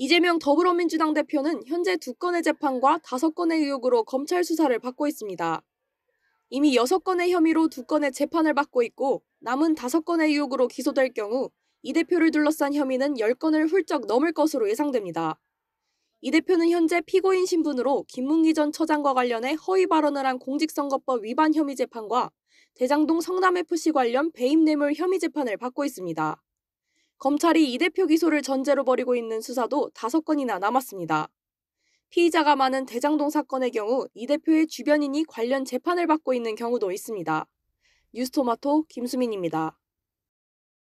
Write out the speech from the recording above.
이재명 더불어민주당 대표는 현재 두 건의 재판과 다섯 건의 의혹으로 검찰 수사를 받고 있습니다. 이미 여섯 건의 혐의로 두 건의 재판을 받고 있고 남은 다섯 건의 의혹으로 기소될 경우 이 대표를 둘러싼 혐의는 열건을 훌쩍 넘을 것으로 예상됩니다. 이 대표는 현재 피고인 신분으로 김문기 전 처장과 관련해 허위 발언을 한 공직선거법 위반 혐의 재판과 대장동 성남FC 관련 배임 뇌물 혐의 재판을 받고 있습니다. 검찰이 이 대표 기소를 전제로 벌이고 있는 수사도 다섯 건이나 남았습니다. 피의자가 많은 대장동 사건의 경우 이 대표의 주변인이 관련 재판을 받고 있는 경우도 있습니다. 뉴스토마토 김수민입니다.